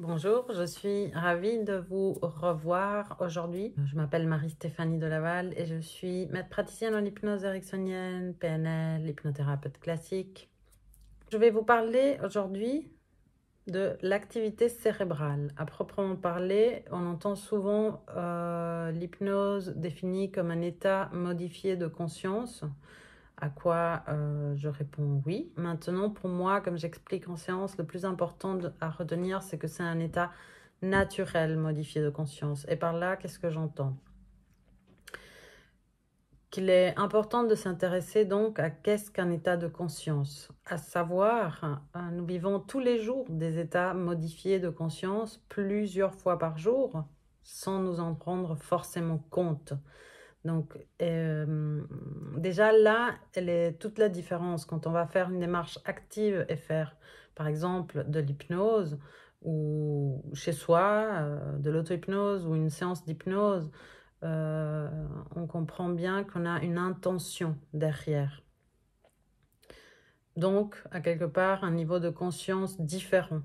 Bonjour, je suis ravie de vous revoir aujourd'hui. Je m'appelle Marie-Stéphanie Delaval et je suis maître praticienne en hypnose ericksonienne, PNL, hypnothérapeute classique. Je vais vous parler aujourd'hui de l'activité cérébrale. À proprement parler, on entend souvent euh, l'hypnose définie comme un état modifié de conscience. À quoi euh, je réponds oui. Maintenant, pour moi, comme j'explique en séance, le plus important à retenir, c'est que c'est un état naturel modifié de conscience. Et par là, qu'est-ce que j'entends Qu'il est important de s'intéresser donc à qu'est-ce qu'un état de conscience. À savoir, euh, nous vivons tous les jours des états modifiés de conscience, plusieurs fois par jour, sans nous en prendre forcément compte. Donc, euh, déjà là, elle est toute la différence quand on va faire une démarche active et faire, par exemple, de l'hypnose ou chez soi, euh, de l'auto-hypnose ou une séance d'hypnose, euh, on comprend bien qu'on a une intention derrière. Donc, à quelque part, un niveau de conscience différent.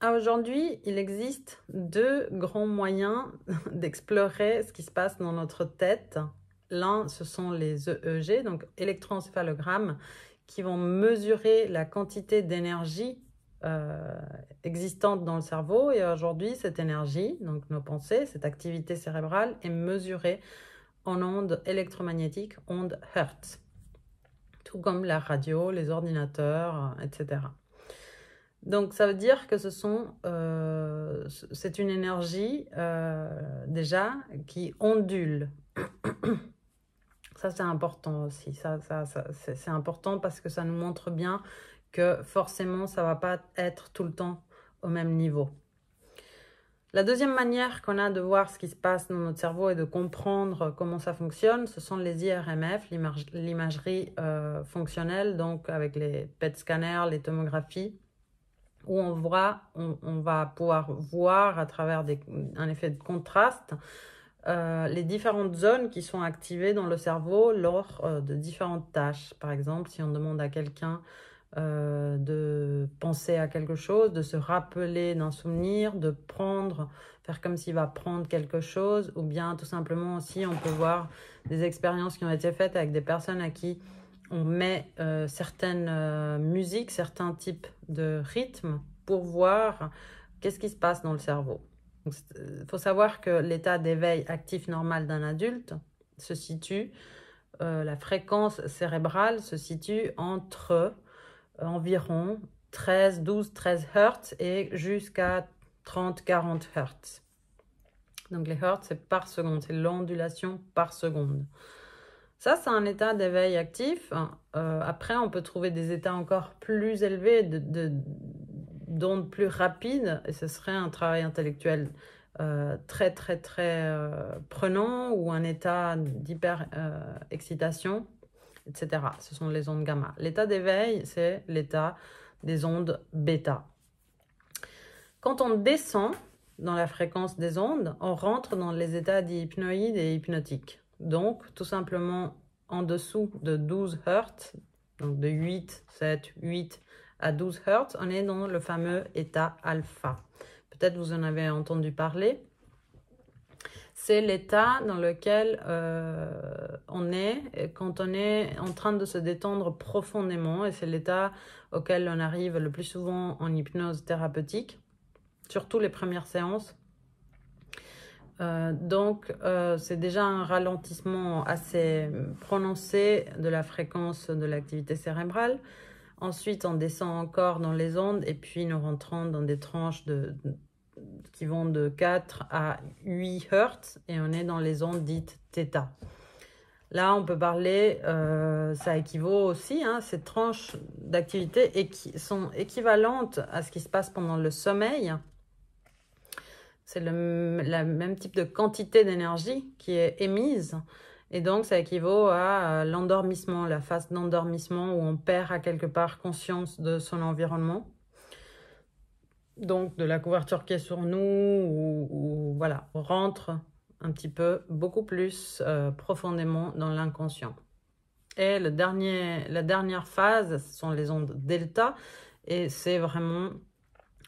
Ah, aujourd'hui, il existe deux grands moyens d'explorer ce qui se passe dans notre tête L'un, ce sont les EEG, donc électroencéphalogrammes, qui vont mesurer la quantité d'énergie euh, existante dans le cerveau. Et aujourd'hui, cette énergie, donc nos pensées, cette activité cérébrale, est mesurée en ondes électromagnétiques, ondes Hertz, tout comme la radio, les ordinateurs, euh, etc. Donc ça veut dire que ce sont, euh, c'est une énergie déjà qui ondule. Ça, c'est important aussi. Ça, c'est important parce que ça nous montre bien que forcément, ça va pas être tout le temps au même niveau. La deuxième manière qu'on a de voir ce qui se passe dans notre cerveau et de comprendre comment ça fonctionne, ce sont les IRMF, l'imagerie euh, fonctionnelle, donc avec les PET scanners, les tomographies, où on, voit, on, va pouvoir voir à travers un effet de contraste euh, les différentes zones qui sont activées dans le cerveau lors euh, de différentes tâches. Par exemple, si on demande à quelqu'un euh, de penser à quelque chose, de se rappeler d'un souvenir, de prendre, faire comme s'il va prendre quelque chose, ou bien tout simplement aussi on peut voir des expériences qui ont été faites avec des personnes à qui on met certaines musiques, certains types de rythmes pour voir qu'est-ce qui se passe dans le cerveau. Il euh, faut savoir que l'état d'éveil actif normal d'un adulte se situe, euh, la fréquence cérébrale se situe entre euh, environ 13, 12, 13 hertz et jusqu'à 30, 40 hertz Donc les hertz c'est par seconde, c'est l'ondulation par seconde. Ça, c'est un état d'éveil actif. après, on peut trouver des états encore plus élevés de, d'ondes plus rapides, et ce serait un travail intellectuel euh, très, très, très euh, prenant ou un état d'hyper-excitation, euh, etc. Ce sont les ondes gamma. L'état d'éveil, c'est l'état des ondes bêta. Quand on descend dans la fréquence des ondes, on rentre dans les états d'hypnoïdes et hypnotiques. Donc, tout simplement en dessous de 12 hertz, donc de 8, 7, 8 à 12 Hz, on est dans le fameux état alpha. Peut-être vous en avez entendu parler. C'est l'état dans lequel euh, on est quand on est en train de se détendre profondément et c'est l'état auquel on arrive le plus souvent en hypnose thérapeutique, surtout les premières séances. Euh, donc, euh, c'est déjà un ralentissement assez prononcé de la fréquence de l'activité cérébrale. Ensuite, on descend encore dans les ondes et puis nous rentrons dans des tranches qui vont de 4 à 8 Hertz et on est dans les ondes dites θ. Là, on peut parler, euh, ça équivaut aussi, hein, ces tranches d'activité et sont équivalentes à ce qui se passe pendant le sommeil. C'est le, même type de quantité d'énergie qui est émise. Et donc, ça équivaut à euh, l'endormissement, la phase d'endormissement où on perd à quelque part conscience de son environnement. Donc, de la couverture qui est sur nous, ou, voilà, on rentre un petit peu beaucoup plus euh, profondément dans l'inconscient. Et la dernière phase, ce sont les ondes delta, et c'est vraiment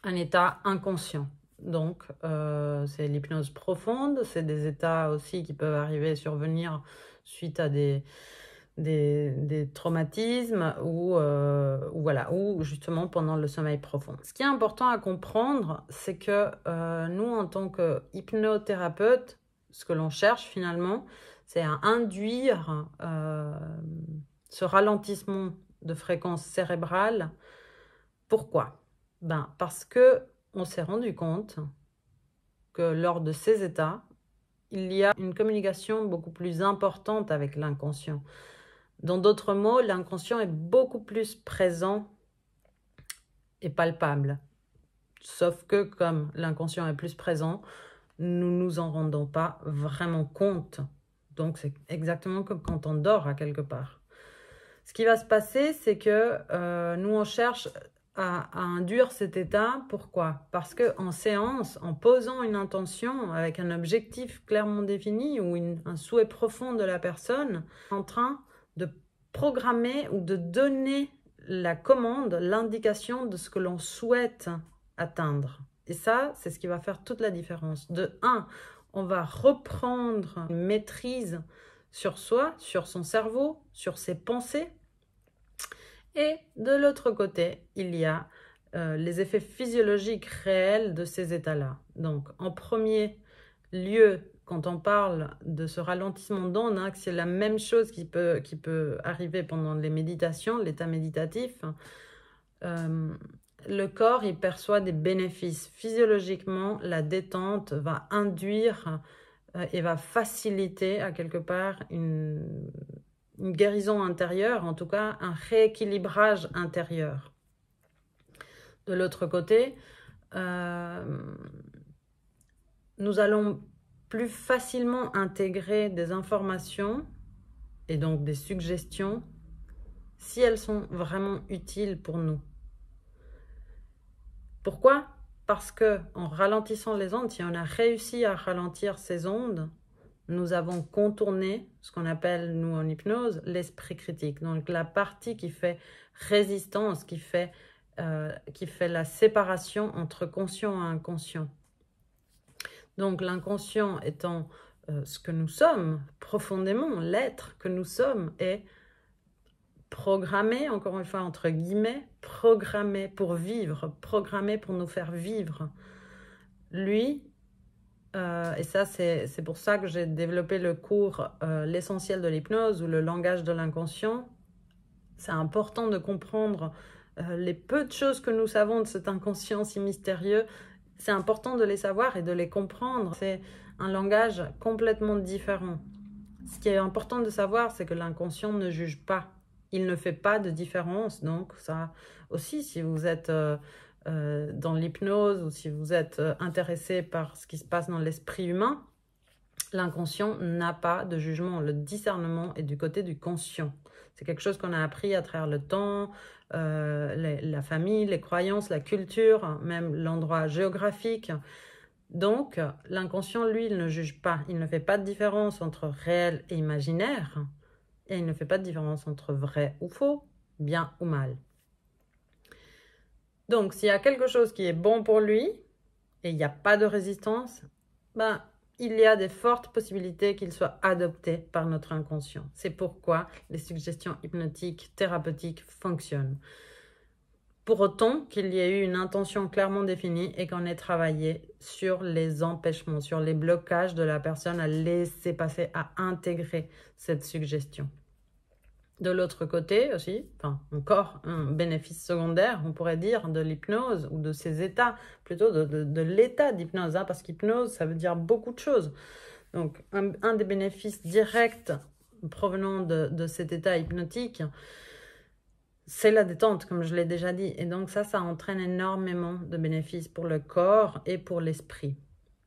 un état inconscient. Donc, euh, c'est l'hypnose profonde, c'est des états aussi qui peuvent arriver et survenir suite à des, traumatismes euh, ou, voilà, ou justement pendant le sommeil profond. Ce qui est important à comprendre, c'est que euh, nous, en tant que hypnothérapeute, ce que l'on cherche finalement, c'est à induire ce ralentissement de fréquence cérébrale. Pourquoi ben, Parce que on s'est rendu compte que lors de ces états, il y a une communication beaucoup plus importante avec l'inconscient. Dans d'autres mots, l'inconscient est beaucoup plus présent et palpable. Sauf que comme l'inconscient est plus présent, nous ne nous en rendons pas vraiment compte. Donc c'est exactement comme quand on dort à quelque part. Ce qui va se passer, c'est que euh, nous on cherche à, induire cet état. Pourquoi Parce que en séance, en posant une intention avec un objectif clairement défini ou un souhait profond de la personne, en train de programmer ou de donner la commande, l'indication de ce que l'on souhaite atteindre. Et ça, c'est ce qui va faire toute la différence. De un, on va reprendre une maîtrise sur soi, sur son cerveau, sur ses pensées, et de l'autre côté, il y a euh, les effets physiologiques réels de ces états-là. Donc, en premier lieu, quand on parle de ce ralentissement d'onde, hein, c'est la même chose qui peut, qui peut arriver pendant les méditations, l'état méditatif, hein, euh, le corps il perçoit des bénéfices. Physiologiquement, la détente va induire euh, et va faciliter à quelque part une, une guérison intérieure, en tout cas un rééquilibrage intérieur. De l'autre côté, euh, nous allons plus facilement intégrer des informations et donc des suggestions si elles sont vraiment utiles pour nous. Pourquoi Parce que en ralentissant les ondes, si on a réussi à ralentir ces ondes, nous avons contourné ce qu'on appelle, nous, en hypnose, l'esprit critique. Donc, la partie qui fait résistance, qui fait, euh, qui fait la séparation entre conscient et inconscient. Donc, l'inconscient étant euh, ce que nous sommes, profondément, l'être que nous sommes est programmé, encore une fois, entre guillemets, programmé pour vivre, programmé pour nous faire vivre. Lui, euh, et ça, c'est pour ça que j'ai développé le cours euh, L'essentiel de l'hypnose ou le langage de l'inconscient. C'est important de comprendre euh, les peu de choses que nous savons de cet inconscient si mystérieux. C'est important de les savoir et de les comprendre. C'est un langage complètement différent. Ce qui est important de savoir, c'est que l'inconscient ne juge pas. Il ne fait pas de différence. Donc ça aussi, si vous êtes euh, dans l'hypnose ou si vous êtes euh, intéressé par ce qui se passe dans l'esprit humain, l'inconscient n'a pas de jugement. Le discernement est du côté du conscient. C'est quelque chose qu'on a appris à travers le temps, euh, la famille, les croyances, la culture, même l'endroit géographique. Donc, l'inconscient, lui, il ne juge pas. Il ne fait pas de différence entre réel et imaginaire. Et il ne fait pas de différence entre vrai ou faux, bien ou mal. Donc, s'il y a quelque chose qui est bon pour lui et il n'y a pas de résistance, ben, il y a des fortes possibilités qu'il soit adopté par notre inconscient. C'est pourquoi les suggestions hypnotiques, thérapeutiques fonctionnent. Pour autant qu'il y ait eu une intention clairement définie et qu'on ait travaillé sur les empêchements, sur les blocages de la personne à laisser passer, à intégrer cette suggestion. De l'autre côté aussi, encore un hein, bénéfice secondaire, on pourrait dire, de l'hypnose ou de ses états, plutôt de, l'état d'hypnose, hein, parce qu'hypnose, ça veut dire beaucoup de choses. Donc un, des bénéfices directs provenant de, de cet état hypnotique, c'est la détente, comme je l'ai déjà dit. Et donc ça, ça entraîne énormément de bénéfices pour le corps et pour l'esprit.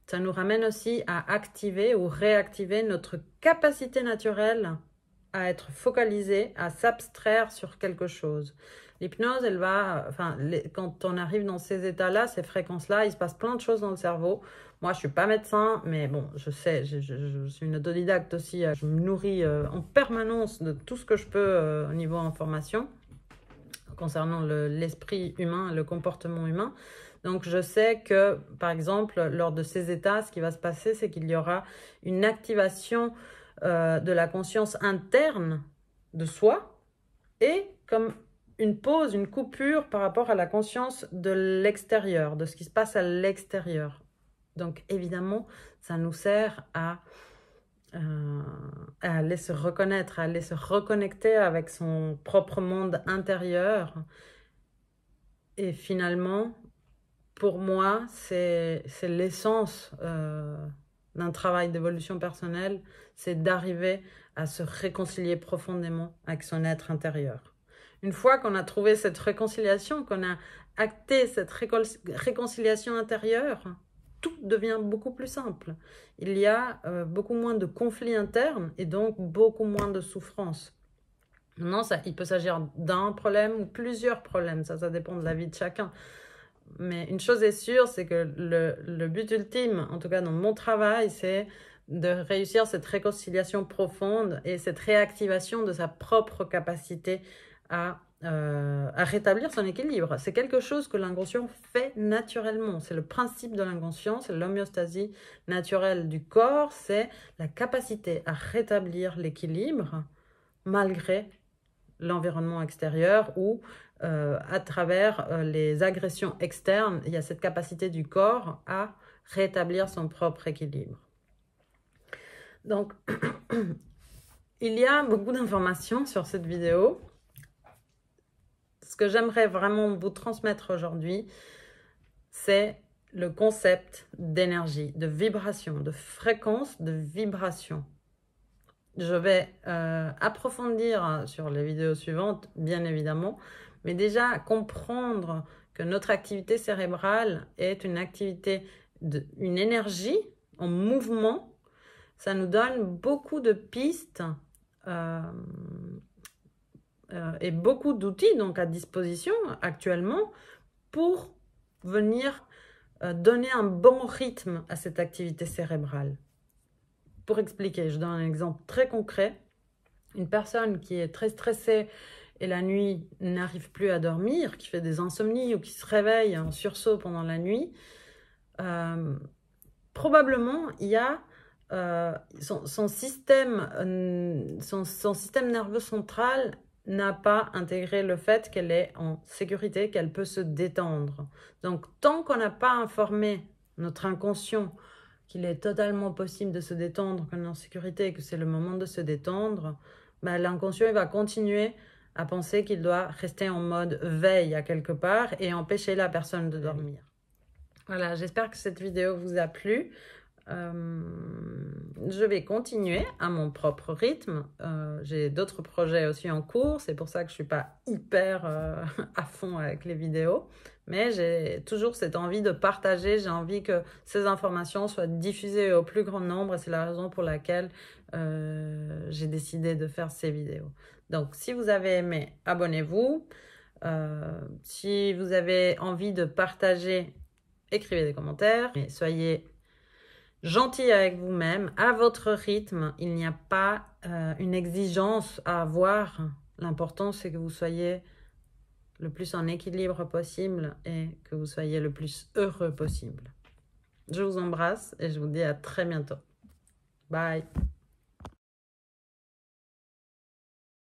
Ça nous ramène aussi à activer ou réactiver notre capacité naturelle à être focalisé, à s'abstraire sur quelque chose. L'hypnose, elle va, enfin, quand on arrive dans ces états-là, ces fréquences-là, il se passe plein de choses dans le cerveau. Moi, je suis pas médecin, mais bon, je sais, je, suis une autodidacte aussi. Euh, je me nourris euh, en permanence de tout ce que je peux euh, au niveau information concernant l'esprit humain, le comportement humain. Donc, je sais que, par exemple, lors de ces états, ce qui va se passer, c'est qu'il y aura une activation euh, de la conscience interne de soi et comme une pause, une coupure par rapport à la conscience de l'extérieur, de ce qui se passe à l'extérieur. Donc évidemment, ça nous sert à, euh, aller se reconnaître, à aller se reconnecter avec son propre monde intérieur. Et finalement, pour moi, c'est l'essence. Euh, d'un travail d'évolution personnelle, c'est d'arriver à se réconcilier profondément avec son être intérieur. Une fois qu'on a trouvé cette réconciliation, qu'on a acté cette réconciliation intérieure, tout devient beaucoup plus simple. Il y a euh, beaucoup moins de conflits internes et donc beaucoup moins de souffrances. Maintenant, ça, il peut s'agir d'un problème ou plusieurs problèmes, ça, ça dépend de la vie de chacun. Mais une chose est sûre, c'est que le, but ultime, en tout cas dans mon travail, c'est de réussir cette réconciliation profonde et cette réactivation de sa propre capacité à, euh, à rétablir son équilibre. C'est quelque chose que l'inconscient fait naturellement. C'est le principe de l'inconscient, c'est l'homéostasie naturelle du corps, c'est la capacité à rétablir l'équilibre malgré l'environnement extérieur ou euh, à travers euh, les agressions externes, il y a cette capacité du corps à rétablir son propre équilibre. Donc, il y a beaucoup d'informations sur cette vidéo. Ce que j'aimerais vraiment vous transmettre aujourd'hui, c'est le concept d'énergie, de vibration, de fréquence de vibration. Je vais euh, approfondir sur les vidéos suivantes, bien évidemment, mais déjà comprendre que notre activité cérébrale est une activité, une énergie en mouvement, ça nous donne beaucoup de pistes euh, euh, et beaucoup d'outils donc à disposition actuellement pour venir donner un bon rythme à cette activité cérébrale. Pour expliquer, je donne un exemple très concret. Une personne qui est très stressée et la nuit n'arrive plus à dormir, qui fait des insomnies ou qui se réveille en sursaut pendant la nuit, euh, probablement il y a euh, son, système, euh, son, système nerveux central n'a pas intégré le fait qu'elle est en sécurité, qu'elle peut se détendre. Donc tant qu'on n'a pas informé notre inconscient qu'il est totalement possible de se détendre, qu'on est en sécurité et que c'est le moment de se détendre, bah, l'inconscient va continuer à penser qu'il doit rester en mode veille à quelque part et empêcher la personne de dormir. Voilà, j'espère que cette vidéo vous a plu. Euh, je vais continuer à mon propre rythme. Euh, j'ai d'autres projets aussi en cours, c'est pour ça que je ne suis pas hyper euh, à fond avec les vidéos. Mais j'ai toujours cette envie de partager, j'ai envie que ces informations soient diffusées au plus grand nombre et c'est la raison pour laquelle euh, j'ai décidé de faire ces vidéos. Donc si vous avez aimé, abonnez-vous. Euh, si vous avez envie de partager, écrivez des commentaires. Et soyez gentil avec vous-même, à votre rythme. Il n'y a pas euh, une exigence à avoir. L'important, c'est que vous soyez le plus en équilibre possible et que vous soyez le plus heureux possible. Je vous embrasse et je vous dis à très bientôt. Bye